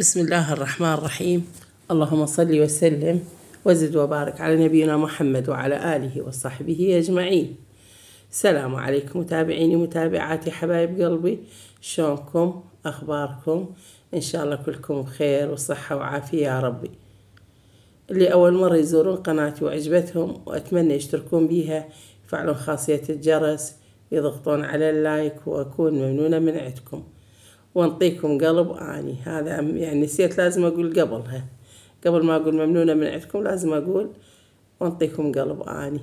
بسم الله الرحمن الرحيم اللهم صل وسلم وزد وبارك على نبينا محمد وعلى آله وصحبه أجمعين السلام عليكم متابعيني ومتابعاتي حبايب قلبي شلونكم أخباركم إن شاء الله كلكم بخير وصحة وعافية يا ربي اللي أول مرة يزورون قناتي وعجبتهم وأتمنى يشتركون بيها يفعلون خاصية الجرس يضغطون على اللايك وأكون ممنونة من عندكم وانطيكم قلب اني هذا يعني نسيت لازم اقول قبلها قبل ما اقول ممنونه من عندكم لازم اقول وانطيكم قلب اني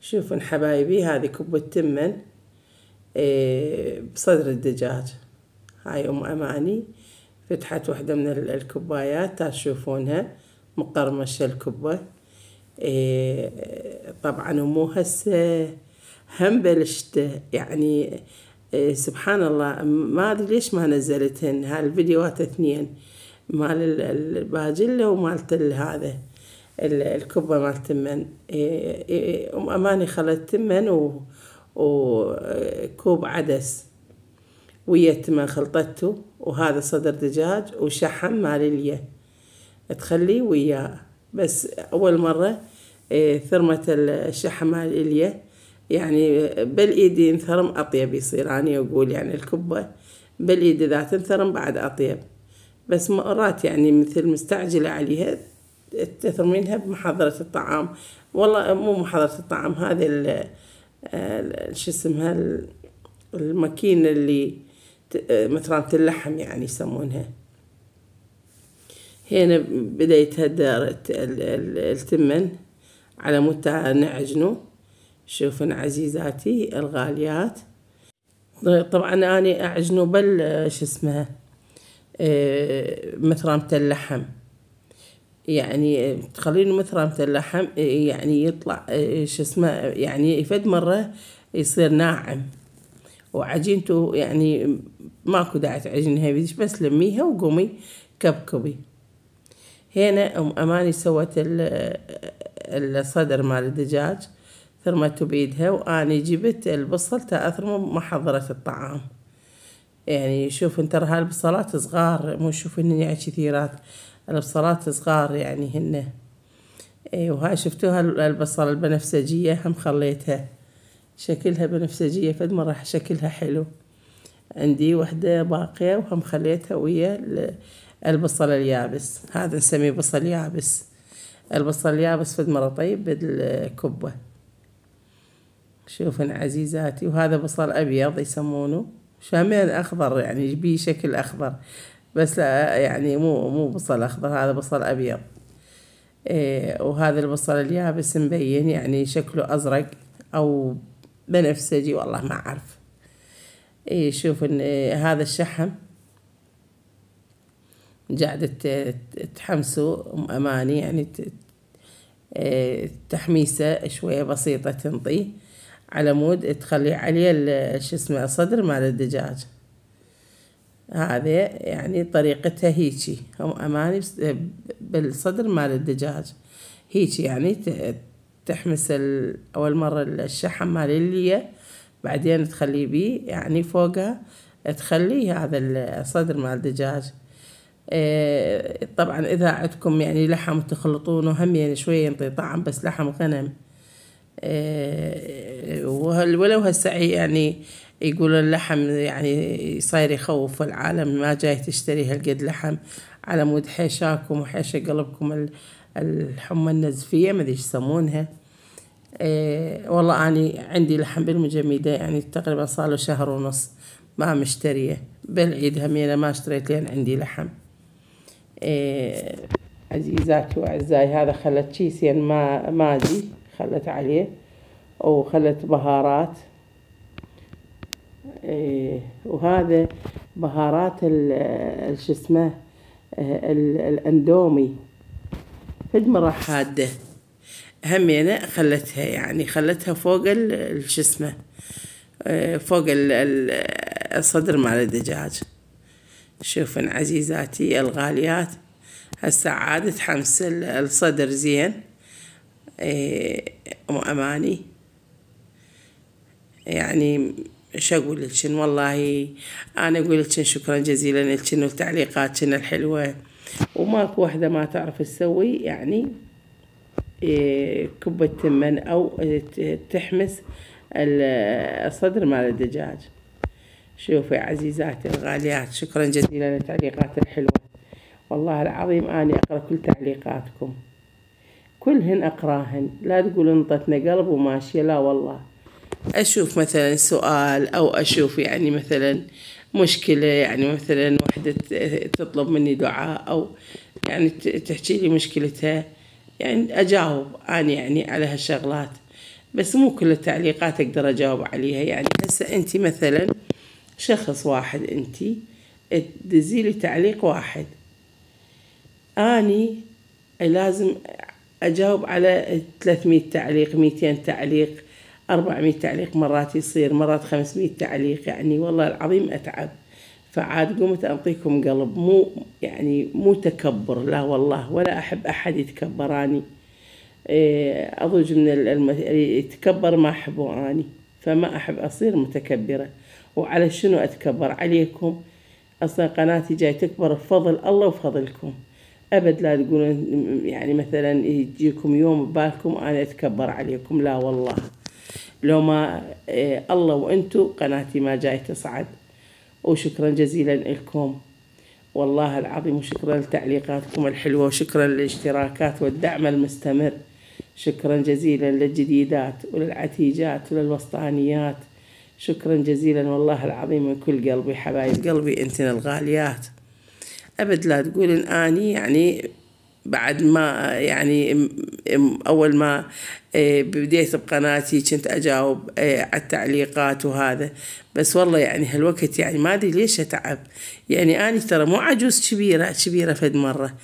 شوفوا حبايبي هذه كبة تمن إيه، بصدر الدجاج هاي ام اماني فتحت واحدة من الكبايات تشوفونها مقرمشة الكبة إيه، طبعا مو هسه هم بلشت يعني إيه سبحان الله ما ادري ليش ما نزلتهن هالفيديوهات اثنين مال الباجلة ومالت هذا الكبة مال تمن إيه إيه, إيه، اماني خلت تمن وكوب عدس ويا التمن خلطته وهذا صدر دجاج وشحم مال اليه تخليه وياه بس اول مره إيه، ثرمه الشحم مال اليه يعني بالإيد ينثرم أطيب يصير أنا أقول يعني الكبة بالإيد إذا تنثرم بعد أطيب بس مرات يعني مثل مستعجلة عليها تثرمينها بمحاضرة الطعام والله مو محاضرة الطعام هذه شو اسمها الماكينة اللي مثلاً اللحم يعني يسمونها هنا بدأ يتهدر التمن على متى نعجنه شوفن عزيزاتي الغاليات طيب، طبعا أنا أعجنه بال شو اسمه آه، مثرمة اللحم يعني تخلينه مثرمة اللحم يعني يطلع آه، شو اسمه يعني فد مرة يصير ناعم وعجينته يعني ماكو داعي تعجنها بيدش بس لميها وقومي كبكبي هنا أم أماني سوت آه، الصدر مال الدجاج ثرمته بيدها وأني جبت البصل تاثرمه ما حضرت الطعام يعني شوف انت ترى البصلات صغار مو شوف هن يعني كثيرات البصلات صغار يعني هن اي وهاي شفتوها البصل البنفسجية هم خليتها شكلها بنفسجية فد مرة شكلها حلو عندي وحدة باقية وهم خليتها ويا البصل اليابس هذا نسميه بصل يابس البصل اليابس فد مرة طيب بالكبة شوفن عزيزاتي وهذا بصل أبيض يسمونه شامين يعني أخضر يعني بيه شكل أخضر بس لا يعني مو مو بصل أخضر هذا بصل أبيض إيه وهذا البصل اليابس مبين يعني شكله أزرق أو بنفسجي والله ما أعرف إيه شوف إن إيه هذا الشحم قاعدة تحمسه أماني يعني إيه، تحميسه شوية بسيطة تنطيه على مود تخلي عليه شو اسمه الصدر مال الدجاج هذا يعني طريقتها هيجي هم أماني بالصدر مال الدجاج هيجي يعني تحمس أول مرة الشحم مال اللي بعدين تخليه بيه يعني فوقها تخلي هذا الصدر مال الدجاج إيه، طبعا إذا عندكم يعني لحم تخلطونه هم يعني شوية ينطي طعم بس لحم غنم آه، ولو هالسعي يعني يقول اللحم يعني صاير يخوف العالم ما جاي تشتري هالقد لحم على مود حيشاكم وحيشة قلبكم الحمى النزفية ما ادري يسمونها إيه والله أنا عندي لحم بالمجمدة يعني تقريبا صار له شهر ونص ما مشتريه بالعيد همينة ما اشتريت لين عندي لحم إيه عزيزاتي وأعزائي هذا خلت كيسين يعني ما ما خلت عليه أو خلت بهارات إيه، وهذا بهارات شو اسمه الاندومي فد مرة حادة همينة خلتها يعني خلتها فوق شو اسمه إيه، فوق الصدر مال الدجاج شوفن عزيزاتي الغاليات هسه عادت حمس الصدر زين إيه، أماني يعني ايش اقول لكن والله انا اقول لكن شكرا جزيلا لكن ولتعليقاتكن الحلوه وماكو وحده ما تعرف تسوي يعني إيه، كبة تمن او تحمس الصدر مال الدجاج شوفي عزيزاتي الغاليات شكرا جزيلا للتعليقات الحلوه والله العظيم اني اقرا كل تعليقاتكم كلهن أقراهن لا تقول انطتنا قلب وماشية لا والله أشوف مثلا سؤال أو أشوف يعني مثلا مشكلة يعني مثلا وحدة تطلب مني دعاء أو يعني تحكي لي مشكلتها يعني أجاوب أنا يعني على هالشغلات بس مو كل التعليقات أقدر أجاوب عليها يعني هسه أنت مثلا شخص واحد أنت تدزي تعليق واحد أني لازم أجاوب على 300 تعليق 200 تعليق 400 تعليق مرات يصير مرات 500 تعليق يعني والله العظيم أتعب فعاد قمت أعطيكم قلب مو يعني مو تكبر لا والله ولا أحب أحد يتكبراني إيه، أضج من المت... يتكبر ما أحبه أني فما أحب أصير متكبرة وعلى شنو أتكبر عليكم أصلا قناتي جاي تكبر بفضل الله وفضلكم أبد لا تقولون يعني مثلا يجيكم يوم ببالكم أنا أتكبر عليكم لا والله لو ما إيه، الله وانتم قناتي ما جاي تصعد وشكرا جزيلا لكم والله العظيم وشكرا لتعليقاتكم الحلوة وشكرا للاشتراكات والدعم المستمر شكرا جزيلا للجديدات وللعتيجات وللوسطانيات شكرا جزيلا والله العظيم من كل قلبي حبايب قلبي انتن الغاليات أبد لا تقول أني يعني بعد ما يعني أول ما إيه، بديت بقناتي كنت أجاوب إيه، على التعليقات وهذا بس والله يعني هالوقت يعني ما أدري ليش أتعب يعني أنا ترى مو عجوز كبيرة كبيرة فد مرة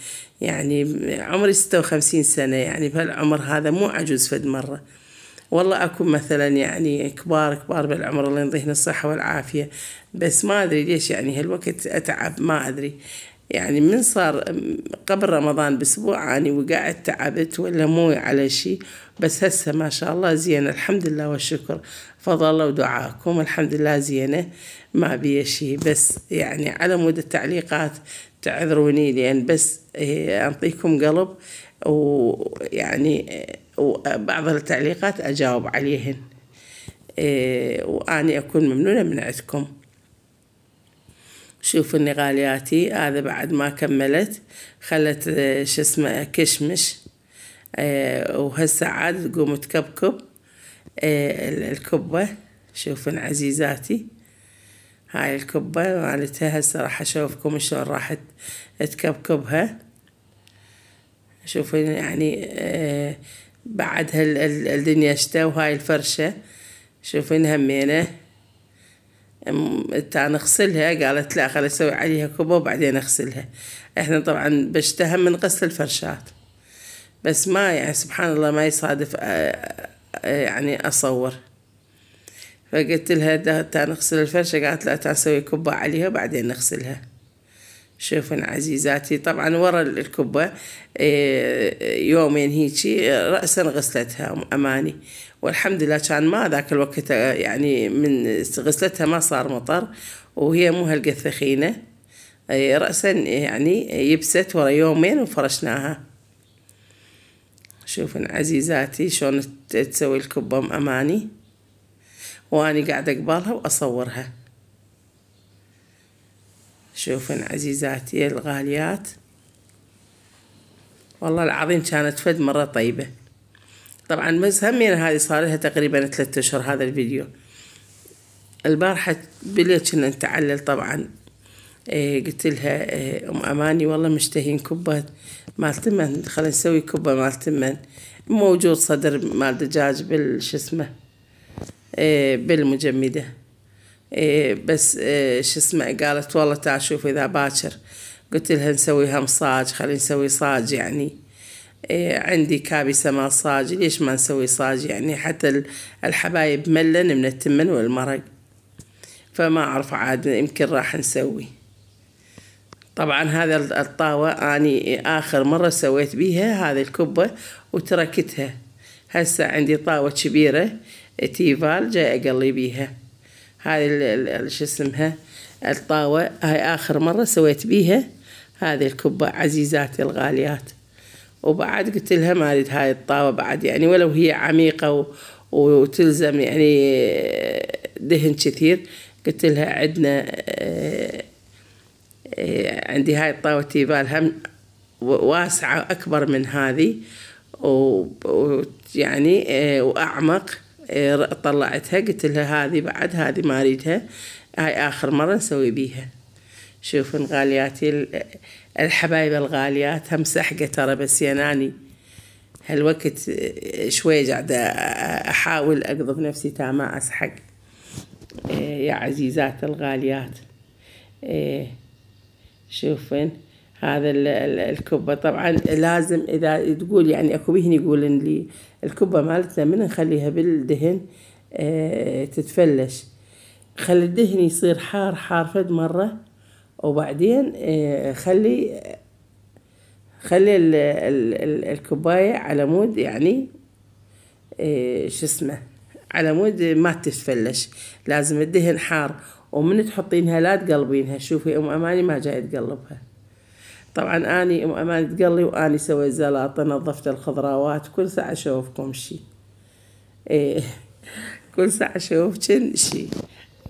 يعني عمري ستة وخمسين سنة يعني بهالعمر هذا مو عجوز فد مرة والله أكون مثلا يعني كبار كبار بالعمر الله ينطيهن الصحة والعافية بس ما أدري ليش يعني هالوقت أتعب ما أدري يعني من صار قبل رمضان بأسبوع أني وقعت تعبت ولا مو على شيء بس هسه ما شاء الله زينة الحمد لله والشكر فضل الله ودعاكم الحمد لله زينة ما بي شيء بس يعني على مود التعليقات تعذروني لأن بس إيه، اعطيكم قلب ويعني وبعض التعليقات أجاوب عليهن إيه، وأني أكون ممنونة من عندكم شوف النغالياتي هذا بعد ما كملت خلت آه، شو اسمه كشمش آه، وهسه عاد تقوم تكبكب آه، الكبة شوفن عزيزاتي هاي الكبة مالتها هسه راح اشوفكم شلون راح تكبكبها شوفين يعني بعد هالدنيا شتا وهاي الفرشة شوفين همينه تاع نغسلها قالت لا خلي اسوي عليها كوبا وبعدين اغسلها احنا طبعا بشتهم من غسل الفرشات بس ما يعني سبحان الله ما يصادف يعني اصور فقلت لها تاع نغسل الفرشة قالت لا تاع نسوي كوبا عليها وبعدين نغسلها شوفن عزيزاتي طبعا ورا الكبة إيه، يومين هيجي رأسا غسلتها أماني والحمد لله كان ما ذاك الوقت آه، يعني من غسلتها ما صار مطر وهي مو هالقد ثخينة إيه، رأسا يعني يبست ورا يومين وفرشناها شوفن عزيزاتي شلون تسوي الكبة أماني وأني قاعدة أقبالها وأصورها شوفن عزيزاتي الغاليات والله العظيم كانت فد مرة طيبة طبعا بس همين يعني هذه صار لها تقريبا ثلاثة أشهر هذا الفيديو البارحة بليت كنا نتعلل طبعا إيه قلت لها إيه أم أماني والله مشتهين كبة مال تمن خلينا نسوي كبة مال تمن موجود صدر مال دجاج بالش اسمه إيه بالمجمده إيه، بس إيه، شو اسمه قالت والله تعال شوف اذا باكر قلت لها نسويها مصاج خلينا نسوي صاج يعني إيه، عندي كابسة ما صاج ليش ما نسوي صاج يعني حتى الحبايب ملن من التمن والمرق فما أعرف عاد يمكن راح نسوي طبعا هذا الطاوة أني آخر مرة سويت بيها هذه الكبة وتركتها هسه عندي طاوة كبيرة تيفال جاي أقلي بيها هذه شو اسمها الطاوة هاي آخر مرة سويت بيها هذه الكبة عزيزاتي الغاليات وبعد قلت لها ما أريد هاي الطاوة بعد يعني ولو هي عميقة و... وتلزم يعني دهن كثير قلت لها عندنا آه، آه، عندي هاي الطاوة تيبال هم واسعة أكبر من هذه ويعني آه، وأعمق إيه، طلعتها قلت لها هذه بعد هذه ما اريدها هاي اخر مره نسوي بيها شوفن غالياتي الحبايب الغاليات هم سحقه ترى بس يناني هالوقت إيه، شوي قاعدة أحاول أقضب نفسي تا ما أسحق إيه، يا عزيزات الغاليات شوفن هذا الكبه طبعا لازم اذا تقول يعني اكو يقول يقولن لي الكبه مالتنا من نخليها بالدهن اه تتفلش خلي الدهن يصير حار حار فد مره وبعدين آه، خلي خلي ال ال الكوبايه على مود يعني آه، شو اسمه على مود ما تتفلش لازم الدهن حار ومن تحطينها لا تقلبينها شوفي ام اماني ما جاي تقلبها طبعا اني ام امانه تقلي واني سويت زلاطه نظفت الخضراوات كل ساعه اشوفكم شي إيه كل ساعه اشوفكم شي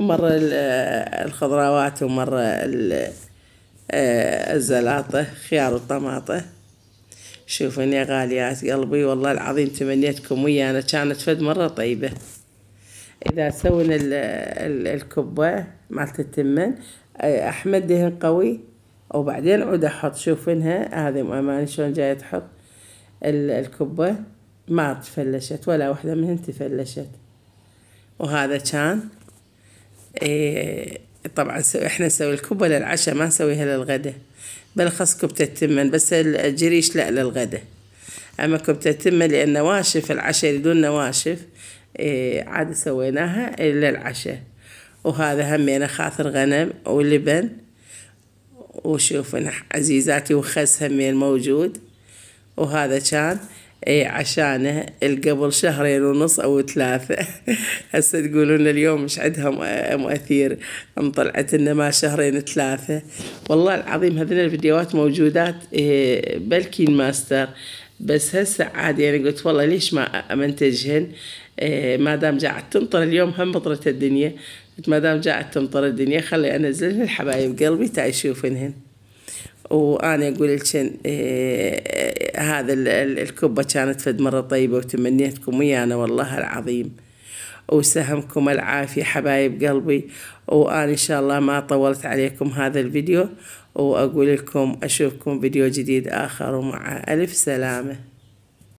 مره الخضراوات ومره آه، الزلاطه خيار وطماطه شوفون يا غاليات قلبي والله العظيم تمنيتكم ويانا كانت فد مره طيبه اذا سوينا الكبه مالت التمن آه، احمد دهن قوي وبعدين عود احط شوف انها هذه اماني شلون جاية تحط الكبة ما تفلشت ولا واحدة منهن تفلشت وهذا كان إيه طبعا احنا نسوي الكبة للعشاء ما نسويها للغدا بلخص كبتة التمن بس الجريش لا للغدا اما كبتة التمن لان نواشف العشاء يريدون نواشف إيه عاد سويناها للعشاء وهذا همينه خاثر غنم ولبن وشوف عزيزاتي وخس همين موجود وهذا كان اي عشانه القبل شهرين ونص او ثلاثة هسه تقولون اليوم مش عندها إيه، إيه، مؤثير ام طلعت لنا ما شهرين ثلاثة والله العظيم هذين الفيديوهات موجودات إيه، بلكي الماستر بس هسه عادي يعني قلت والله ليش ما امنتجهن إيه، ما دام جاعت تمطر اليوم هم مطرت الدنيا ما دام جاعت تمطر الدنيا خلي انزلهن الحبايب قلبي تعي شوفنهن وانا اقول لك إيه هذا الكبه كانت فد مره طيبه وتمنيتكم ويانا والله العظيم وسهمكم العافية حبايب قلبي وأنا إن شاء الله ما طولت عليكم هذا الفيديو وأقول لكم أشوفكم فيديو جديد آخر ومع ألف سلامة